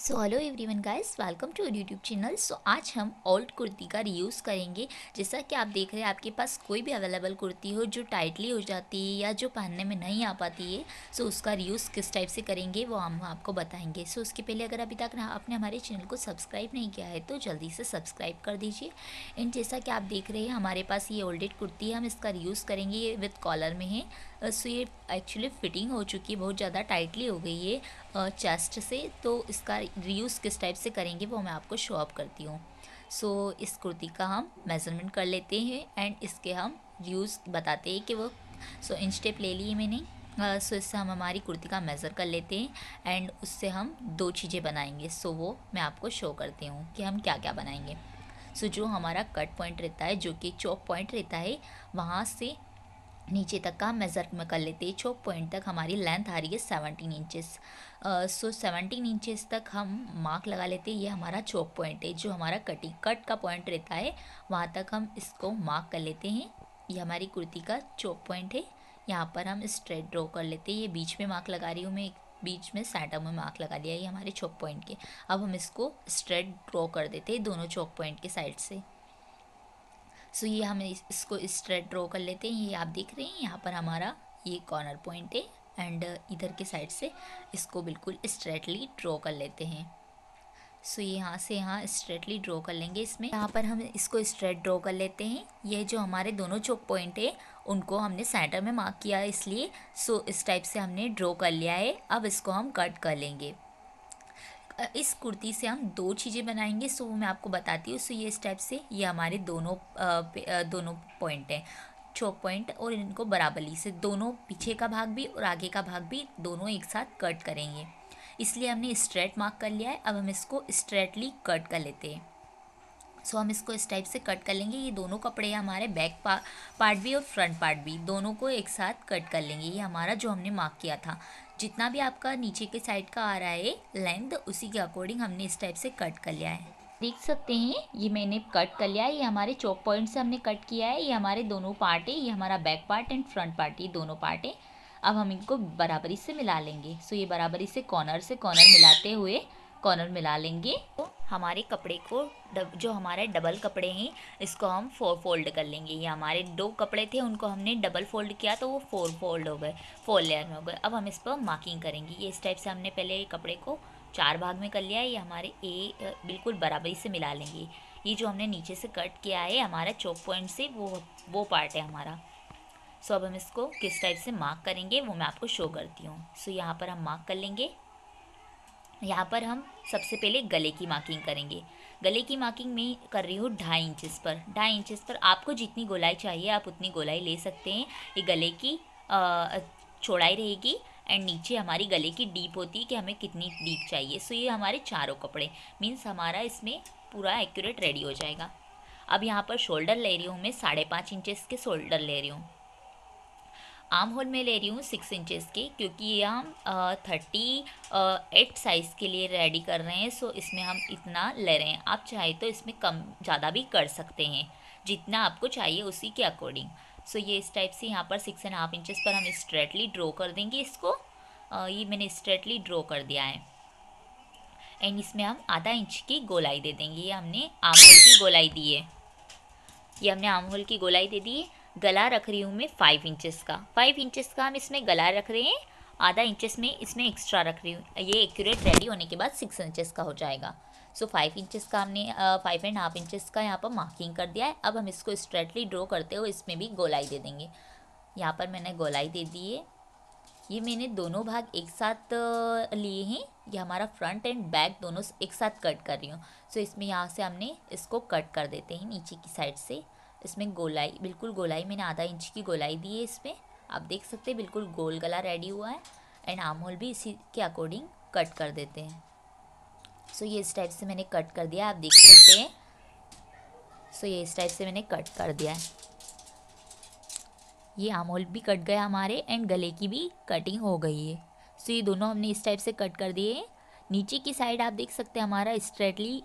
so hello everyone guys welcome to YouTube channel so आज हम old kurti का reuse करेंगे जैसा कि आप देख रहे हैं आपके पास कोई भी अवेलेबल कुर्ती हो जो टाइटली हो जाती है या जो पहनने में नहीं आ पाती है सो so, उसका रीयूज़ किस टाइप से करेंगे वो हम आपको बताएंगे सो so, उसके पहले अगर अभी तक आपने हमारे चैनल को सब्सक्राइब नहीं किया है तो जल्दी से सब्सक्राइब कर दीजिए एंड जैसा कि आप देख रहे हैं हमारे पास ये ओल्डेड कुर्ती है हम इसका रीयूज़ करेंगे ये विथ कॉलर में है सो ये एक्चुअली फिटिंग हो चुकी है बहुत ज़्यादा टाइटली हो गई है चेस्ट से तो इसका रीयूज़ किस टाइप से करेंगे वो मैं आपको शो अप करती हूँ सो so, इस कुर्ती का हम मेज़रमेंट कर लेते हैं एंड इसके हम रीयूज़ बताते हैं कि वो सो so, इंच टेप ले लिए मैंने सो uh, इससे हम हमारी कुर्ती का मेज़र कर लेते हैं एंड उससे हम दो चीज़ें बनाएंगे सो so, वो मैं आपको शो करती हूँ कि हम क्या क्या बनाएंगे सो so, जो हमारा कट पॉइंट रहता है जो कि चौक पॉइंट रहता है वहाँ से नीचे तक का मेज़र कर लेते हैं चौक पॉइंट तक हमारी लेंथ आ रही है seventeen inches so seventeen inches तक हम मार्क लगा लेते हैं ये हमारा चौक पॉइंट है जो हमारा कटिंग कट का पॉइंट रहता है वहाँ तक हम इसको मार्क कर लेते हैं ये हमारी कुर्ती का चौक पॉइंट है यहाँ पर हम स्ट्रेट ड्रॉ कर लेते हैं ये बीच में मार्क लगा रही हूँ मैं बीच में सेंटर में मार्क लगा लिया ये हमारे चौक पॉइंट के अब हम इसको स्ट्रेट ड्रॉ कर देते हैं दोनों चौक पॉइंट के साइड से सो ये हम इसको स्ट्रेट ड्रॉ कर लेते हैं ये आप देख रहे हैं यहाँ पर हमारा ये कॉर्नर पॉइंट है एंड इधर के साइड से इसको बिल्कुल स्ट्रेटली ड्रॉ कर लेते हैं सो so, यहाँ से यहाँ स्ट्रेटली ड्रॉ कर लेंगे इसमें यहाँ पर हम इसको स्ट्रेट ड्रॉ कर लेते हैं यह जो हमारे दोनों चौक पॉइंट है उनको हमने सेंटर में मार्क किया है इसलिए सो so, इस टाइप से हमने ड्रॉ कर लिया है अब इसको हम कट कर लेंगे इस कुर्ती से हम दो चीज़ें बनाएंगे सो मैं आपको बताती हूँ सो ये स्टेप से ये हमारे दोनों दोनों पॉइंट हैं चौक पॉइंट और इनको बराबरी से दोनों पीछे का भाग भी और आगे का भाग भी दोनों एक साथ कट करेंगे इसलिए हमने स्ट्रेट मार्क कर लिया है अब हम इसको स्ट्रेटली कट कर लेते हैं सो so, हम इसको इस टाइप से कट कर लेंगे ये दोनों कपड़े हमारे बैक पार्ट भी और फ्रंट पार्ट भी दोनों को एक साथ कट कर लेंगे ये हमारा जो हमने मार्क किया था जितना भी आपका नीचे के साइड का आ रहा है लेंथ उसी के अकॉर्डिंग हमने इस टाइप से कट कर लिया है देख सकते हैं ये मैंने कट कर लिया है ये हमारे चौक पॉइंट से हमने कट किया है ये हमारे दोनों पार्ट है ये हमारा back part and front part ये दोनों पार्ट है अब हम इनको बराबरी से मिला लेंगे सो ये बराबरी से कॉर्नर से कॉर्नर मिलाते हुए कॉर्नर मिला लेंगे तो हमारे कपड़े को डब, जो हमारे डबल कपड़े हैं इसको हम फोर फोल्ड कर लेंगे ये हमारे दो कपड़े थे उनको हमने डबल फोल्ड किया तो वो फोर फोल्ड हो गए फोर लेयर में हो गए अब हम इस पर मार्किंग करेंगे ये इस टाइप से हमने पहले कपड़े को चार भाग में कर लिया है ये हमारे ए बिल्कुल बराबरी से मिला लेंगे ये जो हमने नीचे से कट किया है हमारा चौक पॉइंट से वो वो पार्ट है हमारा सो अब हम इसको किस टाइप से मार्क करेंगे वो मैं आपको शो करती हूँ सो यहाँ पर हम मार्क कर लेंगे यहाँ पर हम सबसे पहले गले की मार्किंग करेंगे गले की मार्किंग में कर रही हूँ ढाई इंचेस पर ढाई इंचेस पर आपको जितनी गोलाई चाहिए आप उतनी गोलाई ले सकते हैं ये गले की चौड़ाई रहेगी एंड नीचे हमारी गले की डीप होती है कि हमें कितनी डीप चाहिए सो ये हमारे चारों कपड़े मीन्स हमारा इसमें पूरा एक्यूरेट रेडी हो जाएगा अब यहाँ पर शोल्डर ले रही हूँ मैं साढ़े पाँच इंचेस के शोल्डर ले रही हूँ आर्म होल में ले रही हूँ सिक्स इंचेस के क्योंकि ये हम थर्टी एट साइज़ के लिए रेडी कर रहे हैं सो इसमें हम इतना ले रहे हैं आप चाहे तो इसमें कम ज़्यादा भी कर सकते हैं जितना आपको चाहिए उसी के अकॉर्डिंग सो ये इस टाइप से यहाँ पर सिक्स एंड हाफ इंचज़ पर हम स्ट्रेटली ड्रॉ कर देंगे इसको आ, ये मैंने स्ट्रेटली ड्रॉ कर दिया है एंड इसमें हम आधा इंच की गोलाई दे देंगे ये हमने आम होल की गोलाई दी है ये हमने आम होल की गोलाई दे दी है गला रख रही हूँ मैं फाइव इंचेस का फाइव इंचेस का हम इसमें गला रख रहे हैं आधा इंचेस में इसमें एक्स्ट्रा रख रही हूँ ये एक्यूरेट रेडी होने के बाद सिक्स इंचेस का हो जाएगा सो फाइव इंचेस का हमने फाइव एंड हाफ इंचेस का यहाँ पर मार्किंग कर दिया है अब हम इसको स्ट्रेटली ड्रॉ करते हुए इसमें भी गोलाई दे देंगे यहाँ पर मैंने गोलाई दे दी है ये मैंने दोनों भाग एक साथ लिए हैं ये हमारा फ्रंट एंड बैक दोनों एक साथ कट कर रही हूँ सो इसमें यहाँ से हमने इसको कट कर देते हैं नीचे की साइड से इसमें गोलाई बिल्कुल गोलाई मैंने आधा इंच की गोलाई दी है इसमें आप देख सकते हैं बिल्कुल गोल गला रेडी हुआ है एंड आम होल भी इसी के अकॉर्डिंग कट कर देते हैं सो so, ये इस टाइप से मैंने कट कर दिया आप देख सकते हैं सो so, ये इस टाइप से मैंने कट कर दिया है ये आर्म होल भी कट गया हमारे एंड गले की भी कटिंग हो गई है सो so, ये दोनों हमने इस टाइप से कट कर दिए नीचे की साइड आप देख सकते हैं हमारा स्ट्रेटली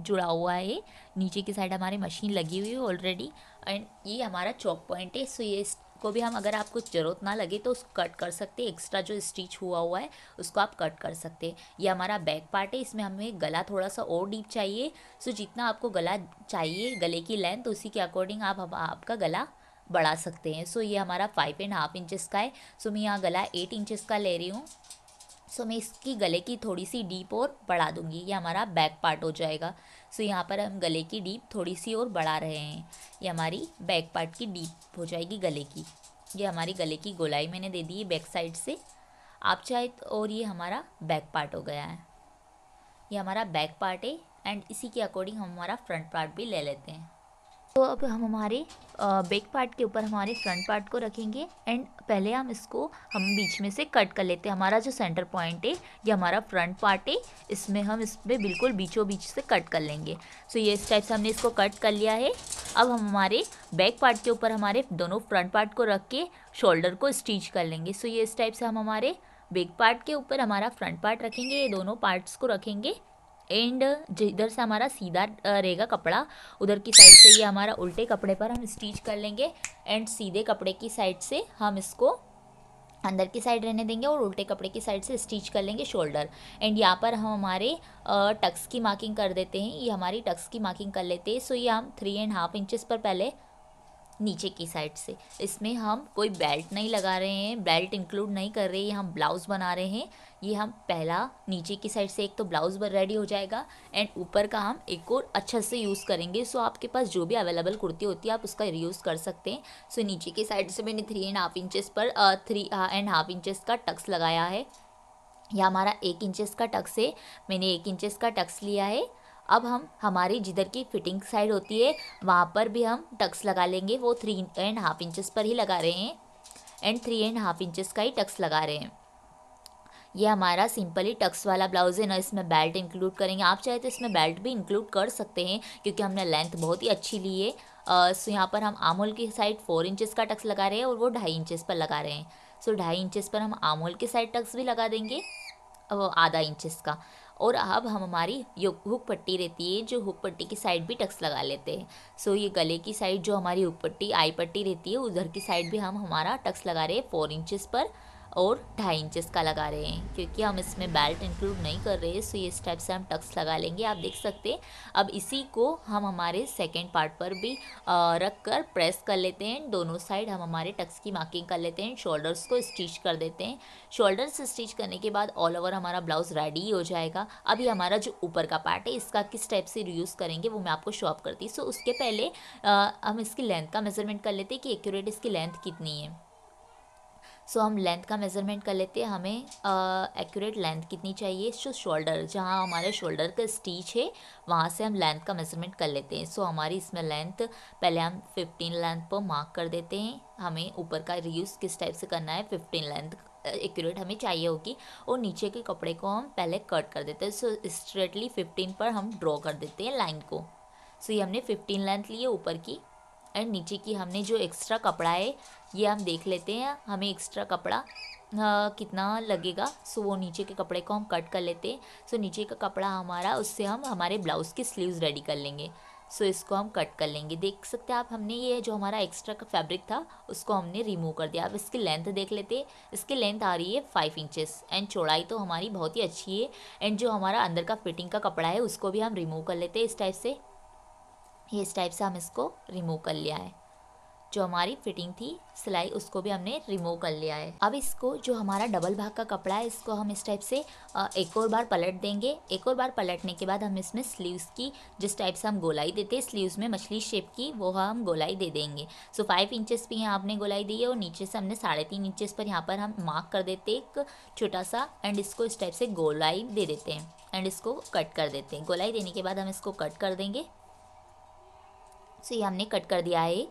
जुड़ा हुआ है नीचे की साइड हमारी मशीन लगी हुई है ऑलरेडी एंड ये हमारा चौक पॉइंट है सो ये को भी हम अगर आपको ज़रूरत ना लगे तो उसको कट कर सकते हैं एक्स्ट्रा जो स्टिच हुआ हुआ है उसको आप कट कर सकते हैं ये हमारा बैक पार्ट है इसमें हमें गला थोड़ा सा और डीप चाहिए सो जितना आपको गला चाहिए गले की लेंथ तो उसी के अकॉर्डिंग आप, हम आपका गला बढ़ा सकते हैं सो ये हमारा फाइव एंड हाफ इंचज़ का है सो मैं यहाँ गला एट इंचज़ का ले रही हूँ सो मैं इसकी गले की थोड़ी सी डीप और बढ़ा दूंगी ये हमारा बैक पार्ट हो जाएगा सो यहाँ पर हम गले की डीप थोड़ी सी और बढ़ा रहे हैं ये हमारी बैक पार्ट की डीप हो जाएगी गले की ये हमारी गले की गोलाई मैंने दे दी है बैक साइड से आप चाहे तो और ये हमारा बैक पार्ट हो गया है ये हमारा बैक पार्ट है एंड इसी के अकॉर्डिंग हम हमारा फ्रंट पार्ट भी ले लेते हैं तो अब हम हमारे बैक पार्ट के ऊपर हमारे फ्रंट पार्ट को रखेंगे एंड पहले हम इसको हम बीच में से कट कर लेते हैं हमारा जो सेंटर पॉइंट है ये हमारा फ्रंट पार्ट है इसमें हम इसमें बिल्कुल बीचों बीच से कट कर लेंगे सो ये इस टाइप से हमने इसको कट कर लिया है अब हम हमारे बैक पार्ट के ऊपर हमारे दोनों फ्रंट पार्ट को रख के शोल्डर को स्टिच कर लेंगे सो ये इस टाइप से हम हमारे बैक पार्ट के ऊपर हमारा फ्रंट पार्ट रखेंगे ये दोनों पार्ट्स को रखेंगे एंड जिधर से हमारा सीधा रहेगा कपड़ा उधर की साइड से ये हमारा उल्टे कपड़े पर हम स्टिच कर लेंगे एंड सीधे कपड़े की साइड से हम इसको अंदर की साइड रहने देंगे और उल्टे कपड़े की साइड से स्टिच कर लेंगे शोल्डर एंड यहाँ पर हम हमारे टक्स की मार्किंग कर देते हैं ये हमारी टक्स की मार्किंग कर लेते हैं सो ये हम थ्री एंड हाफ इंचेस पर पहले नीचे की साइड से इसमें हम कोई बेल्ट नहीं लगा रहे हैं बेल्ट इंक्लूड नहीं कर रहे हैं हम ब्लाउज़ बना रहे हैं ये हम पहला नीचे की साइड से एक तो ब्लाउज़ रेडी हो जाएगा एंड ऊपर का हम एक और अच्छे से यूज़ करेंगे सो आपके पास जो भी अवेलेबल कुर्ती होती है आप उसका रीयूज़ कर सकते हैं सो नीचे की साइड से मैंने थ्री एंड हाफ इंचज़ पर थ्री एंड हाफ इंचज़ का टक्स लगाया है यह हमारा एक इंचज़ का टक्स है मैंने एक इंचज़ का टक्स लिया है अब हम हमारी जिधर की फिटिंग साइड होती है वहाँ पर भी हम टक्स लगा लेंगे वो थ्री एंड हाफ इंचज़ पर ही लगा रहे हैं and three and half inches का ही टक्स लगा रहे हैं ये हमारा सिंपली टक्स वाला ब्लाउज़ है ना इसमें बेल्ट इंक्लूड करेंगे आप चाहे तो इसमें बेल्ट भी इंक्लूड कर सकते हैं क्योंकि हमने लेंथ बहुत ही अच्छी ली है सो यहाँ पर हम आमूल की साइड फोर इंचज़ का टक्स लगा रहे हैं और वो ढाई इंचज़ पर लगा रहे हैं सो ढाई इंचज़ पर हम आमूल के साइड टक्स भी लगा देंगे आधा इंचज़ का और अब हम हमारी हुक पट्टी रहती है जो हुक पट्टी की साइड भी टक्स लगा लेते हैं सो ये गले की साइड जो हमारी हुक पट्टी आई पट्टी रहती है उधर की साइड भी हम हमारा टक्स लगा रहे हैं फोर इंचज़ पर और ढाई इंचज़ का लगा रहे हैं क्योंकि हम इसमें बेल्ट इंक्लूड नहीं कर रहे सो ये स्टेप से हम टक्स लगा लेंगे आप देख सकते हैं अब इसी को हम हमारे सेकेंड पार्ट पर भी रख कर प्रेस कर लेते हैं दोनों साइड हम हमारे टक्स की मार्किंग कर लेते हैं शोल्डर्स को स्टिच कर देते हैं शोल्डर्स स्टिच करने के बाद ऑल ओवर हमारा ब्लाउज़ रेडी हो जाएगा अभी हमारा जो ऊपर का पार्ट है इसका किस टाइप से यूज़ करेंगे वो मैं आपको शो करती सो उसके पहले हम इसकी लेंथ का मेजरमेंट कर लेते हैं कि एक्यूरेट इसकी लेंथ कितनी है सो हम लेंथ का मेज़रमेंट कर लेते हैं हमें एक्यूरेट लेंथ कितनी चाहिए जो शोल्डर जहाँ हमारे शोल्डर का स्टीच है वहाँ से हम लेंथ का मेज़रमेंट कर लेते हैं सो हमारी इसमें लेंथ पहले हम फिफ्टीन लेंथ पर मार्क कर देते हैं हमें ऊपर का रियूज़ किस टाइप से करना है फिफ्टीन लेंथ एक्यूरेट हमें चाहिए होगी और नीचे के कपड़े को हम पहले कट कर देते हैं सो स्ट्रेटली फिफ्टीन पर हम ड्रॉ कर देते हैं लाइन को सो ये हमने फिफ्टीन लेंथ ली है ऊपर की एंड नीचे की हमने जो एक्स्ट्रा कपड़ा है ये हम देख लेते हैं हमें एक्स्ट्रा कपड़ा Uh, कितना लगेगा सो वो नीचे के कपड़े को हम कट कर लेते हैं सो नीचे का कपड़ा हमारा उससे हम हमारे ब्लाउज़ के स्लीव्स रेडी कर लेंगे सो इसको हम कट कर लेंगे देख सकते हैं आप हमने ये जो हमारा एक्स्ट्रा का फैब्रिक था उसको हमने रिमूव कर दिया अब इसकी लेंथ देख लेते हैं इसकी लेंथ आ रही है फाइव इंचेस एंड चौड़ाई तो हमारी बहुत ही अच्छी है एंड जो हमारा अंदर का फिटिंग का कपड़ा है उसको भी हम रिमूव कर लेते हैं इस टाइप से इस टाइप से हम इसको रिमूव कर लिया है जो हमारी फिटिंग थी सिलाई उसको भी हमने रिमूव कर लिया है अब इसको जो हमारा डबल भाग का कपड़ा है इसको हम इस टाइप से एक और बार पलट देंगे एक और बार पलटने के बाद हम इसमें स्लीव्स की जिस टाइप से हम गोलाई देते हैं स्लीव्स में मछली शेप की वो हम गोलाई दे देंगे सो फाइव इंचेस पे यहाँ आपने गोलाई दी है और नीचे से हमने साढ़े तीन इंचेस पर यहाँ पर हम मार्क कर देते एक छोटा सा एंड इसको इस टाइप से गोलाई दे देते हैं एंड इसको कट कर देते हैं गोलाई देने के बाद हम इसको कट कर देंगे सो ये हमने कट कर दिया है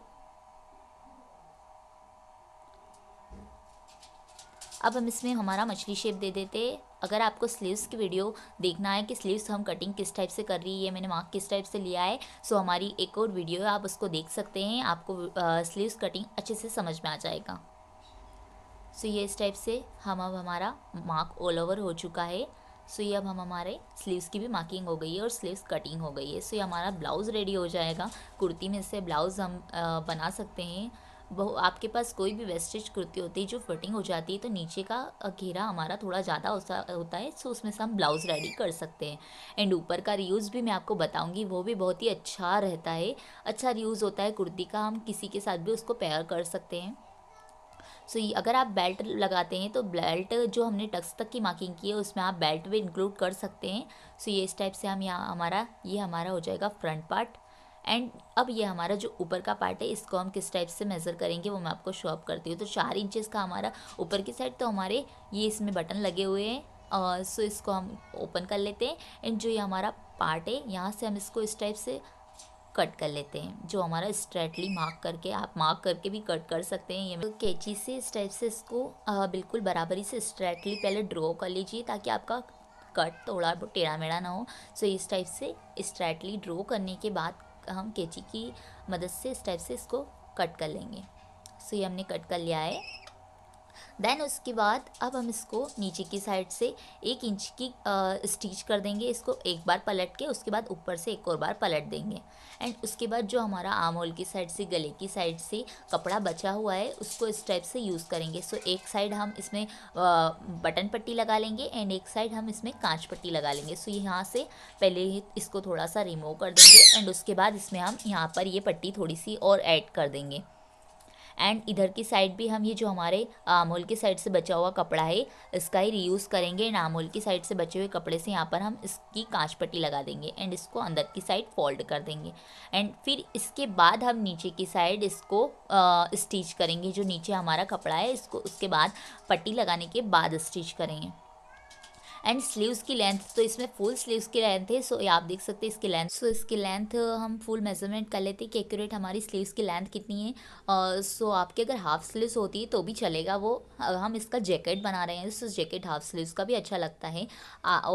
अब हम इसमें हमारा मछली शेप दे देते अगर आपको स्लीव्स की वीडियो देखना है कि स्लीव्स हम कटिंग किस टाइप से कर रही है मैंने मार्क किस टाइप से लिया है सो हमारी एक और वीडियो है आप उसको देख सकते हैं आपको स्लीव्स कटिंग अच्छे से समझ में आ जाएगा सो ये इस टाइप से हम अब हमारा मार्क ऑल ओवर हो चुका है सो ये अब हम हमारे स्लीव्स की भी मार्किंग हो गई है और स्लीव्स कटिंग हो गई है सो ये हमारा ब्लाउज़ रेडी हो जाएगा कुर्ती में से ब्लाउज़ हम बना सकते हैं आपके पास कोई भी वेस्टेज कुर्ती होती है जो फिटिंग हो जाती है तो नीचे का घेरा हमारा थोड़ा ज़्यादा होता है सो उसमें से हम ब्लाउज़ रेडी कर सकते हैं एंड ऊपर का रियूज़ भी मैं आपको बताऊँगी वो भी बहुत ही अच्छा रहता है अच्छा रियूज़ होता है कुर्ती का हम किसी के साथ भी उसको पेयर कर सकते हैं सो so, अगर आप बेल्ट लगाते हैं तो बेल्ट जो हमने टक्स तक की मार्किंग की है उसमें आप बेल्ट भी इंक्लूड कर सकते हैं सो so, ये इस टाइप से हम यहाँ हमारा ये हमारा हो जाएगा फ्रंट पार्ट एंड अब ये हमारा जो ऊपर का पार्ट है इसको हम किस टाइप से मेज़र करेंगे वो मैं आपको शो अप करती हूँ तो चार इंचेस का हमारा ऊपर की साइड तो हमारे ये इसमें बटन लगे हुए हैं सो uh, इसको हम ओपन कर लेते हैं एंड जो ये हमारा पार्ट है यहाँ से हम इसको इस टाइप से कट कर लेते हैं जो हमारा स्ट्रेटली मार्क करके आप मार्क करके भी कट कर सकते हैं ये तो कैची से इस टाइप से इसको आ, बिल्कुल बराबरी से स्ट्रेटली पहले ड्रॉ कर लीजिए ताकि आपका कट थोड़ा टेढ़ा मेढ़ा ना हो सो इस टाइप से स्ट्रेटली ड्रॉ करने के बाद हम कैंची की मदद से इस टाइप से इसको कट कर लेंगे सो ये हमने कट कर लिया है देन उसके बाद अब हम इसको नीचे की साइड से एक इंच की स्टिच कर देंगे इसको एक बार पलट के उसके बाद ऊपर से एक और बार पलट देंगे एंड उसके बाद जो हमारा आम होल की साइड से गले की साइड से कपड़ा बचा हुआ है उसको इस टाइप से यूज़ करेंगे सो एक साइड हम इसमें बटन पट्टी लगा लेंगे एंड एक साइड हम इसमें कांच पट्टी लगा लेंगे सो यहाँ से पहले इसको थोड़ा सा रिमूव कर देंगे एंड उसके बाद इसमें हम यहाँ पर ये पट्टी थोड़ी सी और ऐड कर देंगे एंड इधर की साइड भी हम ये जो हमारे आमोल की साइड से बचा हुआ कपड़ा है इसका ही रीयूज़ करेंगे एंड आमोल की साइड से बचे हुए कपड़े से यहाँ पर हम इसकी कांच पट्टी लगा देंगे एंड इसको अंदर की साइड फोल्ड कर देंगे एंड फिर इसके बाद हम नीचे की साइड इसको स्टिच करेंगे जो नीचे हमारा कपड़ा है इसको उसके बाद पट्टी लगाने के बाद स्टिच करेंगे एंड स्लीव्स की लेंथ तो इसमें फुल स्लीव्स की लेंथ है सो ये आप देख सकते हैं इसकी लेंथ सो इसकी लेंथ हम फुल मेजरमेंट कर लेते हैं कि एक्यूरेट हमारी स्लीव्स की लेंथ कितनी है सो आपके अगर हाफ स्लीव्स होती है तो भी चलेगा वो हम इसका जैकेट बना रहे हैं सो जैकेट हाफ स्लीव्स का भी अच्छा लगता है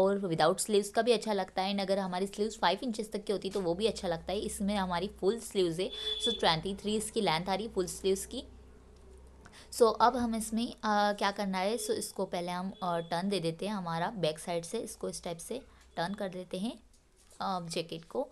और विदाउट स्लीव्स का भी अच्छा लगता है एंड अगर हमारी स्लीव्स फाइव इंचज़ तक की होती तो वो भी अच्छा लगता है इसमें हमारी फुल स्लीव्स है सो ट्वेंटी थ्री इसकी लेंथ आ रही फुल स्लीव्स की सो so, अब हम इसमें आ, क्या करना है सो so, इसको पहले हम टर्न दे देते हैं हमारा बैक साइड से इसको इस टाइप से टर्न कर देते हैं जैकेट को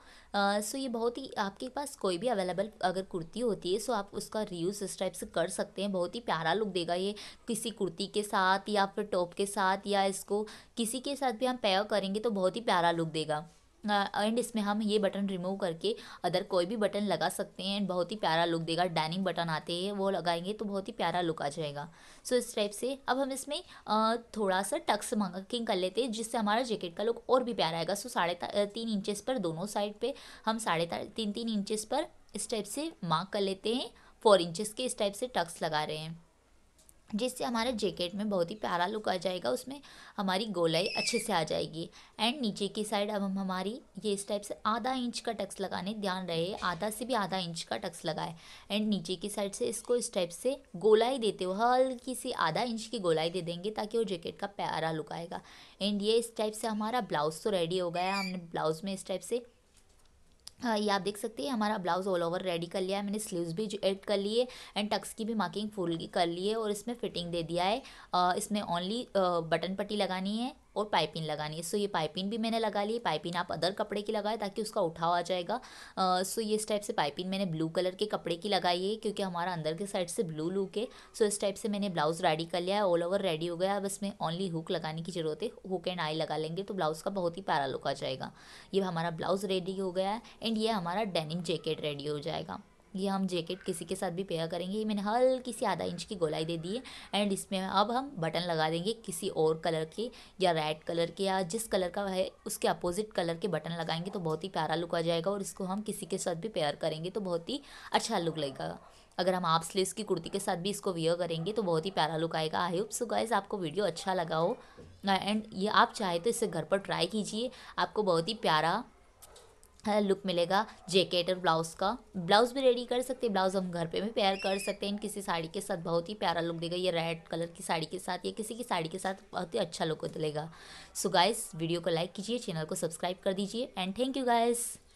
सो ये बहुत ही आपके पास कोई भी अवेलेबल अगर कुर्ती होती है सो आप उसका रियूज़ इस टाइप से कर सकते हैं बहुत ही प्यारा लुक देगा ये किसी कुर्ती के साथ या फिर टॉप के साथ या इसको किसी के साथ भी हम पेयर करेंगे तो बहुत ही प्यारा लुक देगा एंड इसमें हम ये बटन रिमूव करके अदर कोई भी बटन लगा सकते हैं एंड बहुत ही प्यारा लुक देगा डाइनिंग बटन आते हैं वो लगाएंगे तो बहुत ही प्यारा लुक आ जाएगा सो so, इस टाइप से अब हम इसमें थोड़ा सा टक्स मार्किंग कर लेते हैं जिससे हमारा जैकेट का लुक और भी प्यारा आएगा सो so, साढ़े तीन इंचेस पर दोनों साइड पर हम साढ़े तीन तीन इंचेस पर इस टाइप से मार्क कर लेते हैं फोर इंचेस के इस टाइप से टक्स लगा रहे हैं जिससे हमारे जैकेट में बहुत ही प्यारा लुक आ जाएगा उसमें हमारी गोलाई अच्छे से आ जाएगी एंड नीचे की साइड अब हम हमारी ये इस टाइप से आधा इंच का टक्स लगाने ध्यान रहे आधा से भी आधा इंच का टक्स लगाए एंड नीचे की साइड से इसको इस टाइप से गोलाई देते हुए हल्की सी आधा इंच की गोलाई दे देंगे ताकि वो जैकेट का प्यारा लुक आएगा एंड ये इस टाइप से हमारा ब्लाउज़ तो रेडी हो गया हमने ब्लाउज़ में इस टाइप से हाँ, ये आप देख सकते हैं हमारा ब्लाउज़ ऑल ओवर रेडी कर लिया है मैंने स्लीव्स भी ऐड कर लिए एंड टक्स की भी मार्किंग फुल कर लिए और इसमें फिटिंग दे दिया है इसमें ओनली बटन पट्टी लगानी है और पाइपिन लगानी है सो ये पाइपिन भी मैंने लगा ली पाइपिन आप अदर कपड़े की लगाए ताकि उसका उठाव आ जाएगा सो ये इस टाइप से पाइपिन मैंने ब्लू कलर के कपड़े की लगाई है क्योंकि हमारा अंदर के साइड से ब्लू लुक है सो इस टाइप से मैंने ब्लाउज़ रेडी कर लिया है ऑल ओवर रेडी हो गया अब इसमें ओनली हुक लगाने की ज़रूरत है हुक एंड आई लगा लेंगे तो ब्लाउज़ का बहुत ही प्यारा लुक आ जाएगा ये हमारा ब्लाउज़ रेडी हो गया है एंड ये हमारा डेनिम जैकेट रेडी हो जाएगा ये हम जैकेट किसी के साथ भी पेयर करेंगे ये मैंने हल्की सी आधा इंच की गोलाई दे दी है एंड इसमें अब हम बटन लगा देंगे किसी और कलर के या रेड कलर के या जिस कलर का है उसके अपोजिट कलर के बटन लगाएंगे तो बहुत ही प्यारा लुक आ जाएगा और इसको हम किसी के साथ भी पेयर करेंगे तो बहुत ही अच्छा लुक लगेगा अगर हम आप स्लीव की कुर्ती के साथ भी इसको वियर करेंगे तो बहुत ही प्यारा लुक आएगा आई होप सो गाइज आपको वीडियो अच्छा लगा हो एंड ये आप चाहे तो इसे घर पर ट्राई कीजिए आपको बहुत ही प्यारा लुक मिलेगा जैकेट और ब्लाउज़ का ब्लाउज़ भी रेडी कर सकते हैं ब्लाउज़ हम घर पे भी पेयर कर सकते हैं किसी साड़ी के साथ बहुत ही प्यारा लुक देगा ये रेड कलर की साड़ी के साथ या किसी की साड़ी के साथ बहुत ही अच्छा लुक मिलेगा सो गाइस वीडियो को लाइक कीजिए चैनल को सब्सक्राइब कर दीजिए एंड थैंक यू गाइस